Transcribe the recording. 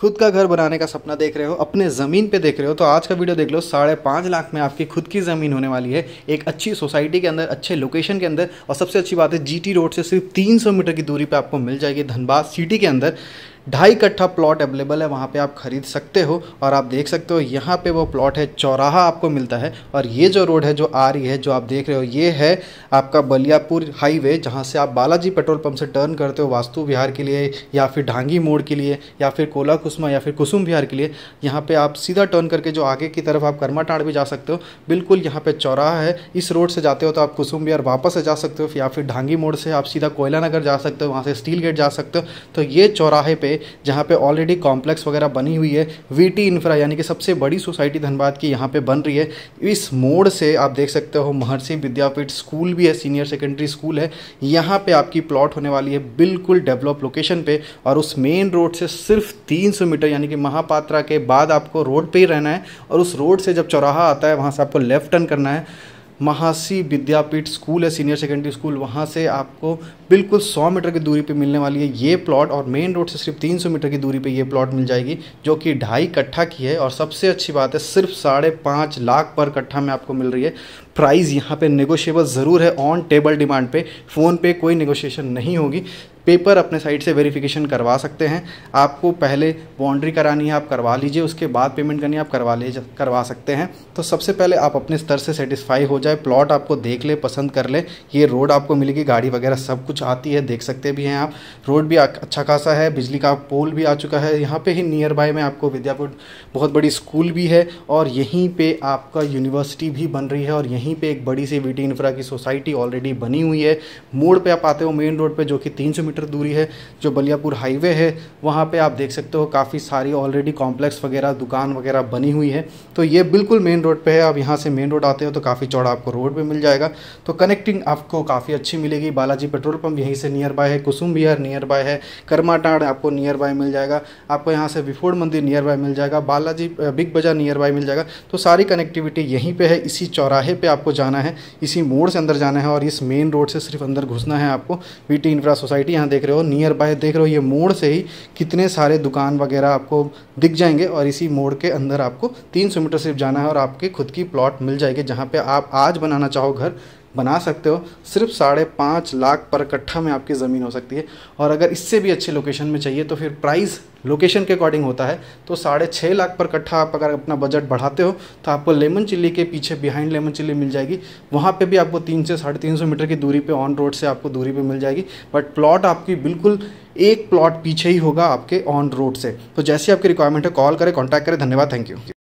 खुद का घर बनाने का सपना देख रहे हो अपने ज़मीन पे देख रहे हो तो आज का वीडियो देख लो साढ़े पाँच लाख में आपकी खुद की ज़मीन होने वाली है एक अच्छी सोसाइटी के अंदर अच्छे लोकेशन के अंदर और सबसे अच्छी बात है जीटी रोड से सिर्फ 300 मीटर की दूरी पे आपको मिल जाएगी धनबाद सिटी के अंदर ढाई कट्ठा प्लॉट अवेलेबल है वहाँ पे आप ख़रीद सकते हो और आप देख सकते हो यहाँ पे वो प्लॉट है चौराहा आपको मिलता है और ये जो रोड है जो आ रही है जो आप देख रहे हो ये है आपका बलियापुर हाईवे जहाँ से आप बालाजी पेट्रोल पंप से टर्न करते हो वास्तु विहार के लिए या फिर ढांगी मोड़ के लिए या फिर कोला कुसमा या फिर कुसुम विहार के लिए यहाँ पर आप सीधा टर्न करके जो आगे की तरफ आप कर्माटाड़ भी जा सकते हो बिल्कुल यहाँ पर चौराहा है इस रोड से जाते हो तो आप कुसुम विहार वापस से जा सकते हो या फिर ढांगी मोड़ से आप सीधा कोयला नगर जा सकते हो वहाँ से स्टील गेट जा सकते हो तो ये चौराहे पर पे जहाँ पे ऑलरेडी कॉम्प्लेक्स वगैरह बनी हुई है वीटी इंफ्रा यानी कि सबसे बड़ी सोसाइटी धनबाद की यहाँ पे बन रही है इस मोड़ से आप देख सकते हो महर्षि विद्यापीठ स्कूल भी है सीनियर सेकेंडरी स्कूल है यहाँ पे आपकी प्लॉट होने वाली है बिल्कुल डेवलप लोकेशन पे और उस मेन रोड से सिर्फ 300 मीटर यानी कि महापात्रा के बाद आपको रोड पे ही रहना है और उस रोड से जब चौराहा आता है वहाँ से आपको लेफ्ट टर्न करना है महासी विद्यापीठ स्कूल है सीनियर सेकेंडरी स्कूल वहाँ से आपको बिल्कुल 100 मीटर की दूरी पे मिलने वाली है ये प्लॉट और मेन रोड से सिर्फ 300 मीटर की दूरी पे ये प्लॉट मिल जाएगी जो कि ढाई कट्ठा की है और सबसे अच्छी बात है सिर्फ साढ़े पाँच लाख पर कट्ठा में आपको मिल रही है प्राइस यहाँ पे नेगोशिएबल ज़रूर है ऑन टेबल डिमांड पे फ़ोन पे कोई नेगोशिएशन नहीं होगी पेपर अपने साइड से वेरिफिकेशन करवा सकते हैं आपको पहले बाउंड्री करानी है आप करवा लीजिए उसके बाद पेमेंट करनी है आप करवा लीजिए करवा सकते हैं तो सबसे पहले आप अपने स्तर से सेटिस्फाई हो जाए जाए प्लॉट आपको देख ले पसंद कर ले ये रोड आपको मिलेगी गाड़ी वगैरह सब कुछ आती है देख सकते भी हैं आप रोड भी अच्छा खासा है बिजली का पोल भी आ चुका है यहाँ पे ही नियर बाय में आपको विद्यापुर बहुत बड़ी स्कूल भी है और यहीं पे आपका यूनिवर्सिटी भी बन रही है और यहीं पे एक बड़ी सी वीटी इंफ्रा की सोसाइटी ऑलरेडी बनी हुई है मोड़ पे आप आते हो मेन रोड पे जो कि 300 मीटर दूरी है जो बलियापुर हाईवे है वहाँ पे आप देख सकते हो काफ़ी सारी ऑलरेडी कॉम्प्लेक्स वगैरह दुकान वगैरह बनी हुई है तो ये बिल्कुल मेन रोड पर है आप यहाँ से मेन रोड आते हो तो काफ़ी चौड़ा आपको रोड पे मिल जाएगा तो कनेक्टिंग आपको काफ़ी अच्छी मिलेगी बालाजी पेट्रोल पंप यहीं से नियर बाय है कुसुम विहार नियर बाय है कर्माटाड़ आपको नियर बाय मिल जाएगा आपको यहाँ से विफोड़ मंदिर नियर बाय मिल जाएगा Balaji Big Bazaar near by मिल जाएगा तो सारी कनेक्टिविटी यहीं पर है इसी चौराहे पर आपको जाना है इसी मोड़ से अंदर जाना है और इस मेन रोड से सिर्फ अंदर घुसना है आपको वी इंफ्रा सोसाइटी यहाँ देख रहे हो नियर बाय देख रहे हो ये मोड़ से ही कितने सारे दुकान वगैरह आपको दिख जाएंगे और इसी मोड़ के अंदर आपको 300 मीटर सिर्फ जाना है और आपके खुद की प्लॉट मिल जाएगी जहाँ पे आप आज आज बनाना चाहो घर बना सकते हो सिर्फ साढ़े पाँच लाख पर कट्ठा में आपकी ज़मीन हो सकती है और अगर इससे भी अच्छे लोकेशन में चाहिए तो फिर प्राइस लोकेशन के अकॉर्डिंग होता है तो साढ़े छः लाख पर कट्ठा आप अगर अपना बजट बढ़ाते हो तो आपको लेमन चिल्ली के पीछे बिहाइंड लेमन चिल्ली मिल जाएगी वहाँ पे भी आपको तीन से साढ़े तीन सौ मीटर की दूरी पे ऑन रोड से आपको दूरी पे मिल जाएगी बट प्लॉट आपकी बिल्कुल एक प्लॉट पीछे ही होगा आपके ऑन रोड से तो जैसी आपकी रिक्वायरमेंट है कॉल करें कॉन्टैक्ट करें धन्यवाद थैंक यू